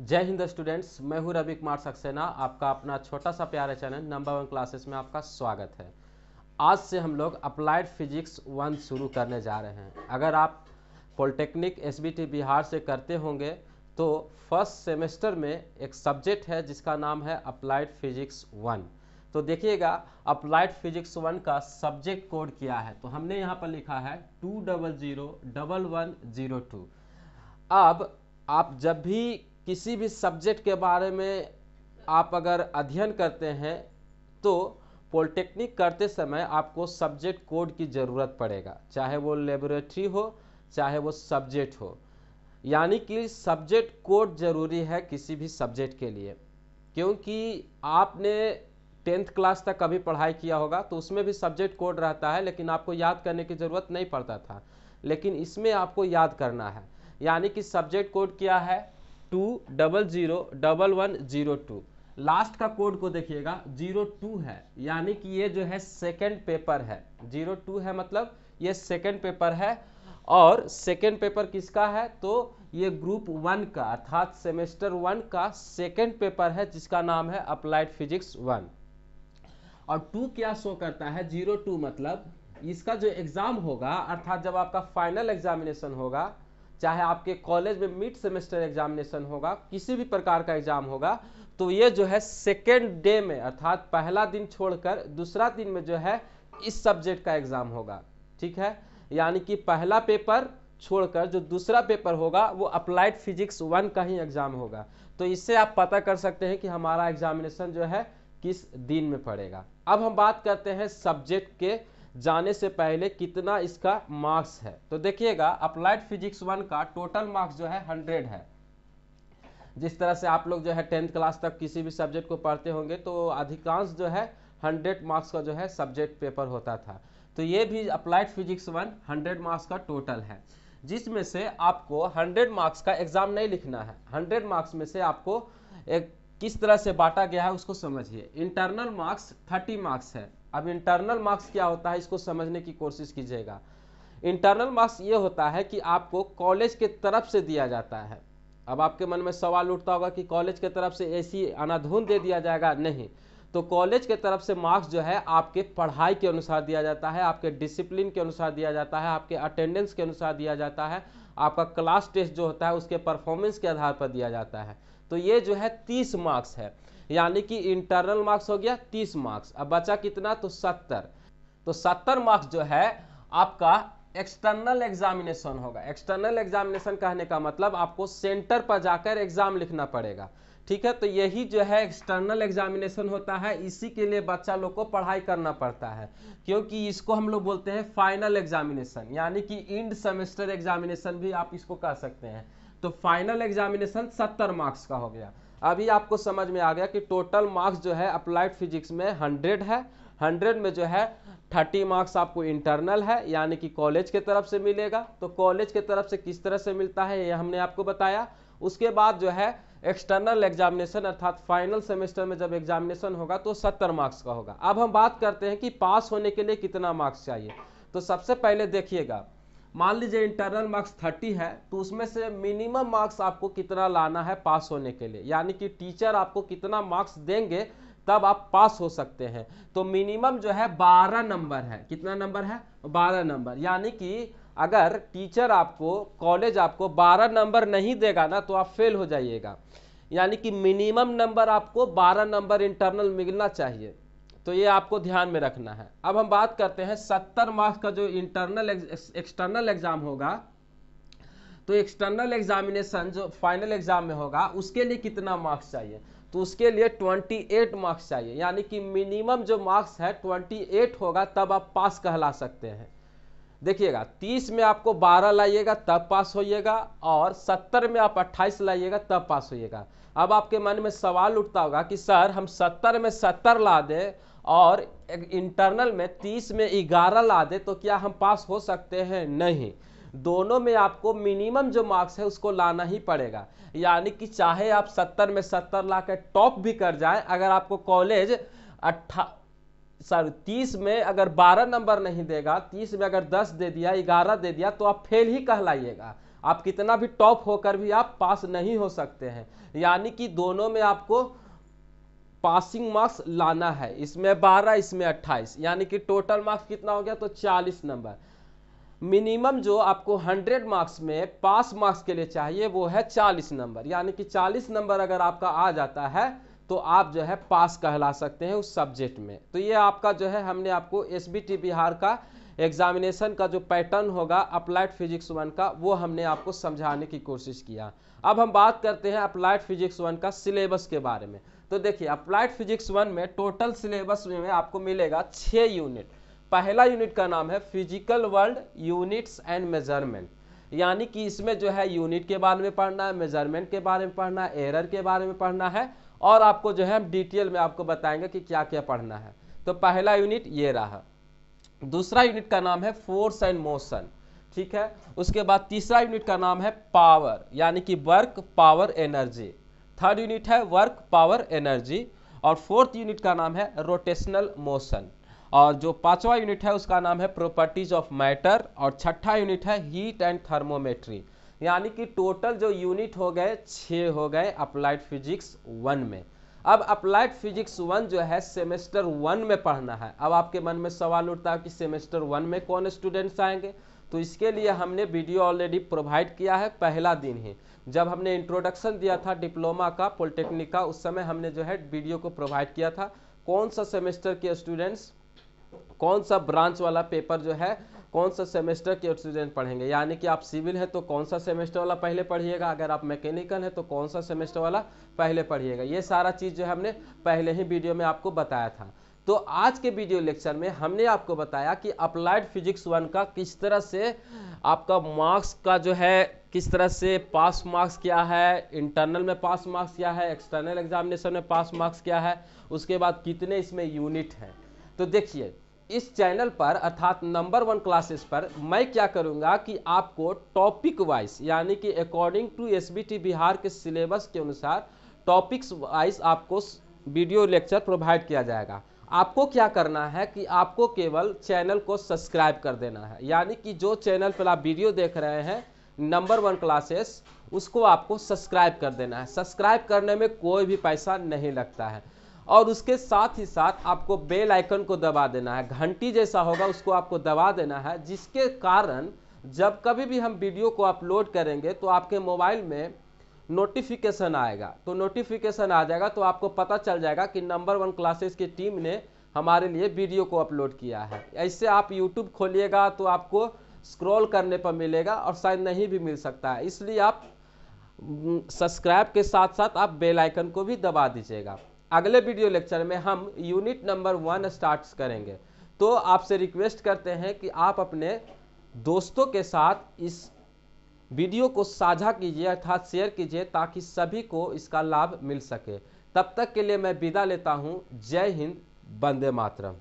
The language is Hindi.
जय हिंद स्टूडेंट्स मैं हूं रवि कुमार सक्सेना आपका अपना छोटा सा प्यारा चैनल नंबर वन क्लासेस में आपका स्वागत है आज से हम लोग अप्लाइड फिजिक्स वन शुरू करने जा रहे हैं अगर आप पॉलिटेक्निक एस बिहार से करते होंगे तो फर्स्ट सेमेस्टर में एक सब्जेक्ट है जिसका नाम है अप्लाइड फिजिक्स वन तो देखिएगा अप्लाइड फिजिक्स वन का सब्जेक्ट कोड क्या है तो हमने यहाँ पर लिखा है two double zero double one zero two अब आप जब भी किसी भी सब्जेक्ट के बारे में आप अगर अध्ययन करते हैं तो पॉलिटेक्निक करते समय आपको सब्जेक्ट कोड की ज़रूरत पड़ेगा चाहे वो लेबोरेटरी हो चाहे वो सब्जेक्ट हो यानी कि सब्जेक्ट कोड ज़रूरी है किसी भी सब्जेक्ट के लिए क्योंकि आपने टेंथ क्लास तक कभी पढ़ाई किया होगा तो उसमें भी सब्जेक्ट कोड रहता है लेकिन आपको याद करने की ज़रूरत नहीं पड़ता था लेकिन इसमें आपको याद करना है यानी कि सब्जेक्ट कोड क्या है two double zero double one zero two last का कोड को देखिएगा जीरो टू है यानी कि ये जो है सेकेंड पेपर है जीरो टू है मतलब ये सेकेंड पेपर है और सेकेंड पेपर किसका है तो ये ग्रुप वन का अर्थात सेमेस्टर वन का सेकेंड पेपर है जिसका नाम है अप्लाइड फिजिक्स वन और टू क्या शो करता है जीरो टू मतलब इसका जो एग्ज़ाम होगा अर्थात जब आपका फाइनल एग्जामिनेशन होगा चाहे आपके कॉलेज में मिड सेमेस्टर एग्जामिनेशन होगा किसी भी प्रकार का एग्जाम होगा तो ये जो है सेकेंड डे में अर्थात पहला दिन छोड़कर दूसरा दिन में जो है इस सब्जेक्ट का एग्जाम होगा ठीक है यानी कि पहला पेपर छोड़कर जो दूसरा पेपर होगा वो अप्लाइड फिजिक्स वन का ही एग्जाम होगा तो इससे आप पता कर सकते हैं कि हमारा एग्जामिनेशन जो है किस दिन में पड़ेगा अब हम बात करते हैं सब्जेक्ट के जाने से पहले कितना इसका मार्क्स है तो देखिएगा अप्लाइड फिजिक्स वन का टोटल मार्क्स जो है हंड्रेड है जिस तरह से आप लोग जो है टेंथ क्लास तक किसी भी सब्जेक्ट को पढ़ते होंगे तो अधिकांश जो है हंड्रेड मार्क्स का जो है सब्जेक्ट पेपर होता था तो ये भी applied physics one hundred marks का टोटल है जिसमें से आपको हंड्रेड मार्क्स का एग्जाम नहीं लिखना है हंड्रेड मार्क्स में से आपको एक किस तरह से बांटा गया है उसको समझिए इंटरनल मार्क्स थर्टी मार्क्स है अब इंटरनल मार्क्स क्या होता है इसको समझने की कोशिश कीजिएगा इंटरनल मार्क्स ये होता है कि आपको कॉलेज के तरफ से दिया जाता है अब आपके मन में सवाल उठता होगा कि कॉलेज के तरफ से ऐसी अनाधुन दे दिया जाएगा नहीं तो कॉलेज के तरफ से मार्क्स जो है आपके पढ़ाई के अनुसार दिया जाता है आपके डिसिप्लिन के अनुसार दिया जाता है आपके अटेंडेंस के अनुसार दिया जाता है आपका क्लास टेस्ट जो होता है उसके परफॉर्मेंस के आधार पर दिया जाता है तो ये जो है तीस मार्क्स है यानी कि इंटरनल मार्क्स हो गया तीस मार्क्स अब बचा कितना तो सत्तर तो सत्तर मार्क्स जो है आपका एक्सटर्नल एग्जामिनेशन होगा एक्सटर्नल एग्जामिनेशन कहने का मतलब आपको सेंटर पर जाकर एग्जाम लिखना पड़ेगा ठीक है तो यही जो है एक्सटर्नल एग्जामिनेशन होता है इसी के लिए बच्चा लोग को पढ़ाई करना पड़ता है क्योंकि इसको हम लोग बोलते हैं फाइनल एग्जामिनेशन यानी कि इंड सेमेस्टर एग्जामिनेशन भी आप इसको कह सकते हैं तो फाइनल एग्जामिनेशन सत्तर मार्क्स का हो गया अभी आपको समझ में आ गया कि टोटल मार्क्स जो है अप्लाइड फिजिक्स में हंड्रेड है हंड्रेड में जो है थर्टी मार्क्स आपको इंटरनल है यानी कि कॉलेज के तरफ से मिलेगा तो कॉलेज के तरफ से किस तरह से मिलता है ये हमने आपको बताया उसके बाद जो है एक्सटर्नल एग्जामिनेशन अर्थात फाइनल सेमेस्टर में जब एग्जामिनेशन होगा तो सत्तर मार्क्स का होगा अब हम बात करते हैं कि पास होने के लिए कितना मार्क्स चाहिए तो सबसे पहले देखिएगा मान लीजिए इंटरनल मार्क्स थर्टी है तो उसमें से मिनिमम मार्क्स आपको कितना लाना है पास होने के लिए यानी कि टीचर आपको कितना मार्क्स देंगे तब आप पास हो सकते हैं तो मिनिमम जो है बारह नंबर है कितना नंबर है बारह नंबर यानी कि अगर टीचर आपको कॉलेज आपको बारह नंबर नहीं देगा ना तो आप फेल हो जाइएगा यानी कि मिनिमम नंबर आपको बारह नंबर इंटरनल मिलना चाहिए तो ये आपको ध्यान में रखना है अब हम बात करते हैं सत्तर मार्क्स का जो इंटरनल एक्सटर्नल एग्जाम होगा तो एक्सटर्नल एग्जामिनेशन जो फाइनल एग्जाम में होगा उसके लिए कितना मार्क्स चाहिए तो उसके लिए 28 मार्क्स चाहिए यानी कि मिनिमम जो मार्क्स है 28 होगा तब आप पास कहला सकते हैं देखिएगा 30 में आपको 12 लाइएगा तब पास होइएगा और 70 में आप 28 लाइएगा तब पास होइएगा अब आपके मन में सवाल उठता होगा कि सर हम 70 में 70 ला दें और इंटरनल में तीस में ग्यारह ला दे तो क्या हम पास हो सकते हैं नहीं दोनों में आपको मिनिमम जो मार्क्स है उसको लाना ही पड़ेगा यानी कि चाहे आप सत्तर में सत्तर ला कर टॉप भी कर जाएं अगर आपको कॉलेज अट्ठा सॉरी तीस में अगर बारह नंबर नहीं देगा तीस में अगर दस दे दिया ग्यारह दे दिया तो आप फेल ही कहलाइएगा आप कितना भी टॉप होकर भी आप पास नहीं हो सकते हैं यानी कि दोनों में आपको पासिंग मार्क्स लाना है इसमें 12 इसमें 28 यानी कि टोटल मार्क्स कितना हो गया तो 40 नंबर मिनिमम जो आपको 100 मार्क्स में पास मार्क्स के लिए चाहिए वो है 40 नंबर यानी कि 40 नंबर अगर आपका आ जाता है तो आप जो है पास कहला सकते हैं उस सब्जेक्ट में तो ये आपका जो है हमने आपको एस बिहार का एग्जामिनेशन का जो पैटर्न होगा अप्लाइड फिजिक्स वन का वो हमने आपको समझाने की कोशिश किया अब हम बात करते हैं अप्लाइड फिजिक्स वन का सिलेबस के बारे में तो देखिए अप्लाइड फिजिक्स वन में टोटल सिलेबस में आपको मिलेगा छः यूनिट पहला यूनिट का नाम है physical world units and measurement यानी कि इसमें जो है यूनिट के बारे में पढ़ना है मेजरमेंट के बारे में पढ़ना है एरर के बारे में पढ़ना है और आपको जो है हम डिटेल में आपको बताएंगे कि क्या क्या पढ़ना है तो पहला यूनिट ये रहा दूसरा यूनिट का नाम है फोर्स एंड मोशन ठीक है उसके बाद तीसरा यूनिट का नाम है पावर यानी कि work power energy third unit है वर्क पावर एनर्जी और फोर्थ यूनिट का नाम है रोटेशनल मोशन और जो पांचवा यूनिट है उसका नाम है प्रॉपर्टीज ऑफ मैटर और छठा यूनिट है हीट एंड थर्मोमेट्री यानी कि टोटल जो यूनिट हो गए छः हो गए अप्लाइड फिजिक्स वन में अब अप्लाइड फिजिक्स वन जो है सेमेस्टर वन में पढ़ना है अब आपके मन में सवाल उठता है कि सेमेस्टर वन में कौन स्टूडेंट्स आएंगे तो इसके लिए हमने वीडियो ऑलरेडी प्रोवाइड किया है पहला दिन ही जब हमने इंट्रोडक्शन दिया था डिप्लोमा का पॉलिटेक्निक का उस समय हमने जो है वीडियो को प्रोवाइड किया था कौन सा सेमेस्टर के स्टूडेंट्स कौन सा ब्रांच वाला पेपर जो है कौन सा सेमेस्टर के स्टूडेंट पढ़ेंगे यानी कि आप सिविल है तो कौन सा सेमेस्टर वाला पहले पढ़िएगा अगर आप मैकेनिकल है तो कौन सा सेमेस्टर वाला पहले पढ़िएगा ये सारा चीज़ जो है हमने पहले ही वीडियो में आपको बताया था तो आज के वीडियो लेक्चर में हमने आपको बताया कि अप्लाइड फिजिक्स वन का किस तरह से आपका मार्क्स का जो है किस तरह से पास मार्क्स क्या है इंटरनल में पास मार्क्स क्या है एक्सटर्नल एग्जामिनेशन में पास मार्क्स क्या है उसके बाद कितने इसमें यूनिट हैं तो देखिए इस चैनल पर अर्थात नंबर वन क्लासेस पर मैं क्या करूंगा कि आपको टॉपिक वाइज यानी कि अकॉर्डिंग टू एस बिहार के सिलेबस के अनुसार टॉपिक्स वाइज आपको वीडियो लेक्चर प्रोवाइड किया जाएगा आपको क्या करना है कि आपको केवल चैनल को सब्सक्राइब कर देना है यानी कि जो चैनल पर आप वीडियो देख रहे हैं नंबर वन क्लासेस उसको आपको सब्सक्राइब कर देना है सब्सक्राइब करने में कोई भी पैसा नहीं लगता है और उसके साथ ही साथ आपको बेल आइकन को दबा देना है घंटी जैसा होगा उसको आपको दबा देना है जिसके कारण जब कभी भी हम वीडियो को अपलोड करेंगे तो आपके मोबाइल में नोटिफिकेशन आएगा तो नोटिफिकेशन आ जाएगा तो आपको पता चल जाएगा कि नंबर वन क्लासेस की टीम ने हमारे लिए वीडियो को अपलोड किया है ऐसे आप यूट्यूब खोलिएगा तो आपको स्क्रॉल करने पर मिलेगा और शायद नहीं भी मिल सकता है इसलिए आप सब्सक्राइब के साथ साथ आप बेल आइकन को भी दबा दीजिएगा अगले वीडियो लेक्चर में हम यूनिट नंबर वन स्टार्ट करेंगे तो आपसे रिक्वेस्ट करते हैं कि आप अपने दोस्तों के साथ इस वीडियो को साझा कीजिए अर्थात शेयर कीजिए ताकि सभी को इसका लाभ मिल सके तब तक के लिए मैं विदा लेता हूँ जय हिंद वंदे मातरम